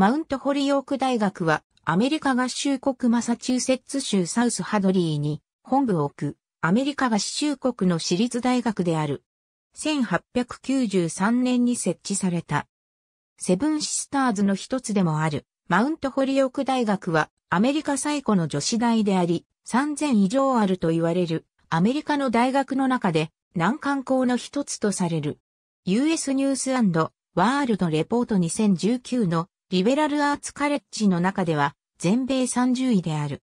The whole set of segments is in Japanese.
マウントホリオーク大学は、アメリカ合衆国マサチューセッツ州サウスハドリーに本部を置く、アメリカ合衆国の私立大学である。1893年に設置された。セブンシスターズの一つでもある、マウントホリオーク大学は、アメリカ最古の女子大であり、3000以上あると言われる、アメリカの大学の中で、難関校の一つとされる。US ニュースワールドレポート2019のリベラルアーツカレッジの中では全米30位である。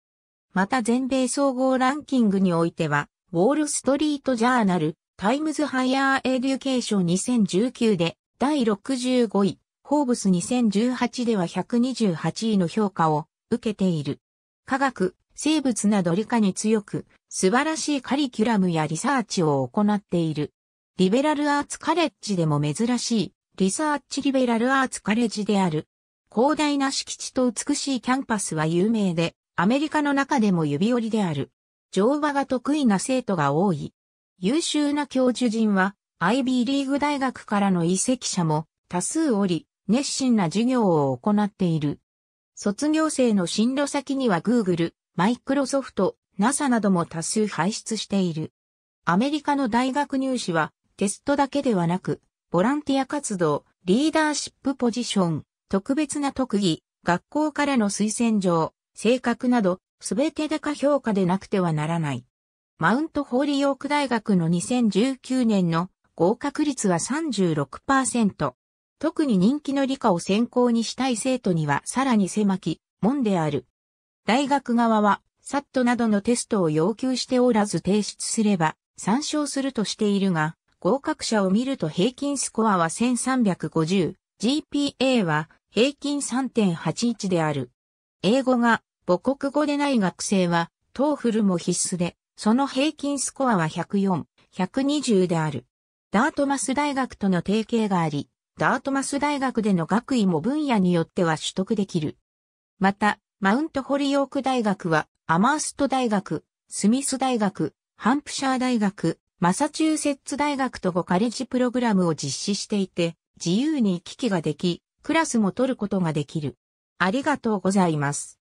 また全米総合ランキングにおいては、ウォールストリートジャーナル、タイムズハイヤーエデュケーション2019で第65位、ホーブス2018では128位の評価を受けている。科学、生物など理科に強く、素晴らしいカリキュラムやリサーチを行っている。リベラルアーツカレッジでも珍しい、リサーチリベラルアーツカレッジである。広大な敷地と美しいキャンパスは有名で、アメリカの中でも指折りである。乗馬が得意な生徒が多い。優秀な教授陣は、IB リーグ大学からの移籍者も多数おり、熱心な授業を行っている。卒業生の進路先には Google、Microsoft、NASA なども多数輩出している。アメリカの大学入試はテストだけではなく、ボランティア活動、リーダーシップポジション、特別な特技、学校からの推薦状、性格など、すべて高評価でなくてはならない。マウントホーリーヨーク大学の2019年の合格率は36%。特に人気の理科を専攻にしたい生徒にはさらに狭き門である。大学側は、サットなどのテストを要求しておらず提出すれば参照するとしているが、合格者を見ると平均スコアは 1350GPA は平均3.81である。英語が母国語でない学生は、トーフルも必須で、その平均スコアは104、120である。ダートマス大学との提携があり、ダートマス大学での学位も分野によっては取得できる。また、マウントホリオーク大学は、アマースト大学、スミス大学、ハンプシャー大学、マサチューセッツ大学と5カレッジプログラムを実施していて、自由に行き来ができ、クラスも取ることができる。ありがとうございます。